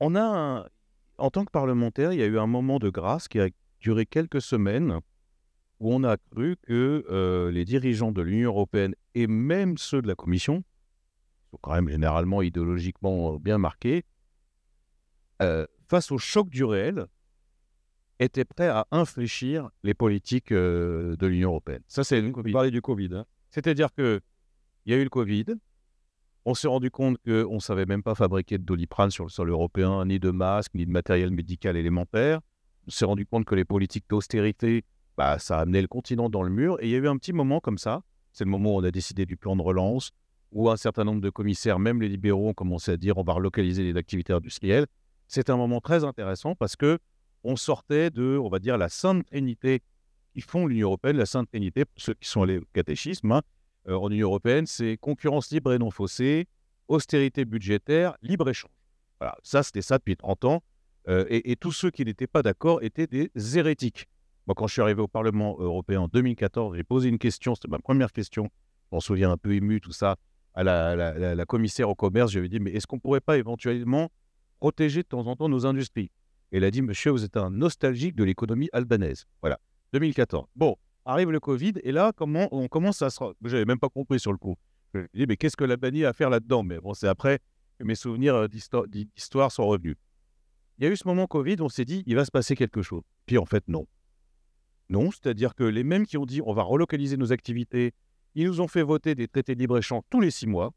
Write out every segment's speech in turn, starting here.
on a, en tant que parlementaire, il y a eu un moment de grâce qui a duré quelques semaines où on a cru que euh, les dirigeants de l'Union européenne et même ceux de la Commission, qui sont quand même généralement idéologiquement euh, bien marqués, euh, face au choc du réel, étaient prêts à infléchir les politiques de l'Union européenne. Ça, c'est. Vous parlez du Covid. Hein. C'est-à-dire qu'il y a eu le Covid, on s'est rendu compte qu'on ne savait même pas fabriquer de doliprane sur le sol européen, ni de masques, ni de matériel médical élémentaire. On s'est rendu compte que les politiques d'austérité, bah, ça a amené le continent dans le mur. Et il y a eu un petit moment comme ça, c'est le moment où on a décidé du plan de relance, où un certain nombre de commissaires, même les libéraux, ont commencé à dire on va relocaliser les activités industrielles. C'est un moment très intéressant parce que on sortait de, on va dire, la sainte trinité qui font l'Union européenne, la sainte trinité, ceux qui sont allés au catéchisme, hein, euh, en Union européenne, c'est concurrence libre et non faussée, austérité budgétaire, libre-échange. Voilà, ça, c'était ça depuis 30 ans. Euh, et, tous ceux qui n'étaient pas d'accord étaient des hérétiques. Moi, quand je suis arrivé au Parlement européen en 2014, j'ai posé une question, c'était ma première question, je m'en souviens un peu ému, tout ça, à la, commissaire au commerce. J'avais dit, mais est-ce qu'on ne pourrait pas éventuellement protéger de temps en temps nos industries Elle a dit, monsieur, vous êtes un nostalgique de l'économie albanaise. Voilà, 2014. Bon, Arrive le Covid, et là, comment on commence à se. J'avais même pas compris sur le coup. Je me dis, mais qu'est-ce que la a à faire là-dedans Mais bon, c'est après que mes souvenirs d'histoire sont revenus. Il y a eu ce moment Covid, on s'est dit, il va se passer quelque chose. Puis en fait, non. Non, c'est-à-dire que les mêmes qui ont dit, on va relocaliser nos activités, ils nous ont fait voter des traités de libre-échange tous les six mois.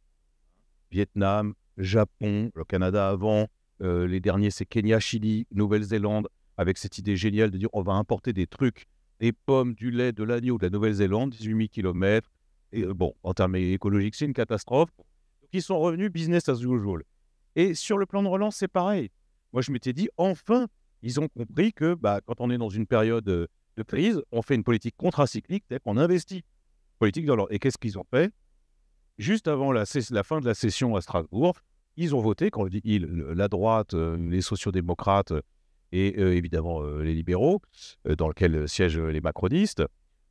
Vietnam, Japon, le Canada avant, euh, les derniers c'est Kenya, Chili, Nouvelle-Zélande, avec cette idée géniale de dire on va importer des trucs des pommes, du lait, de l'agneau de la Nouvelle-Zélande, 18 000 km. Et euh, bon, en termes écologiques, c'est une catastrophe. Donc, ils sont revenus business as usual. Et sur le plan de relance, c'est pareil. Moi, je m'étais dit, enfin, ils ont compris que bah, quand on est dans une période euh, de crise, on fait une politique contracyclique, cest à qu'on investit. Politique dans leur... Et qu'est-ce qu'ils ont fait Juste avant la, la, fin de la session à Strasbourg, ils ont voté, quand dit la droite, euh, les sociodémocrates, et euh, évidemment euh, les libéraux, euh, dans lequel siègent les macronistes,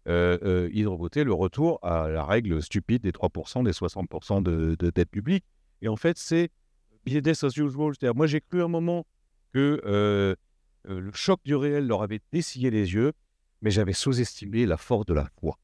ils ont voté le retour à la règle stupide des 3%, des 60% de, de dette publique. Et en fait, c'est business moi, j'ai cru un moment que le choc du réel leur avait dessillé les yeux, mais j'avais sous-estimé la force de la foi.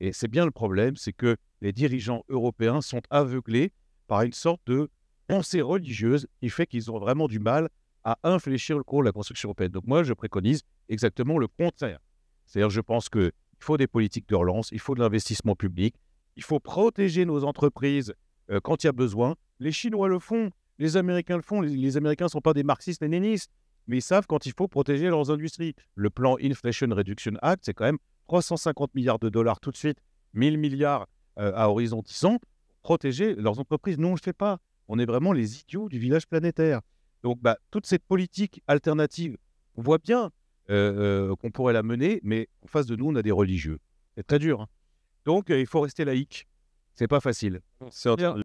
Et c'est bien le problème, c'est que les dirigeants européens sont aveuglés par une sorte de pensée religieuse qui fait qu'ils ont vraiment du mal à infléchir le cours de la construction européenne. Donc moi, je préconise exactement le contraire. C'est-à-dire, je pense qu'il faut des politiques de relance, il faut de l'investissement public, il faut protéger nos entreprises euh, quand il y a besoin. Les Chinois le font, les Américains le font. Les, Américains ne sont pas des marxistes-léninistes, mais ils savent quand il faut protéger leurs industries. Le plan Inflation Reduction Act, c'est quand même 350 milliards de dollars tout de suite, 1000 milliards euh, à horizon 10 ans, protéger leurs entreprises. Non, je ne fais pas. On est vraiment les idiots du village planétaire. Donc, bah, toute cette politique alternative, on voit bien euh, euh, qu'on pourrait la mener, mais en face de nous, on a des religieux. C'est très dur. Hein. Donc, euh, il faut rester laïque. C'est pas facile.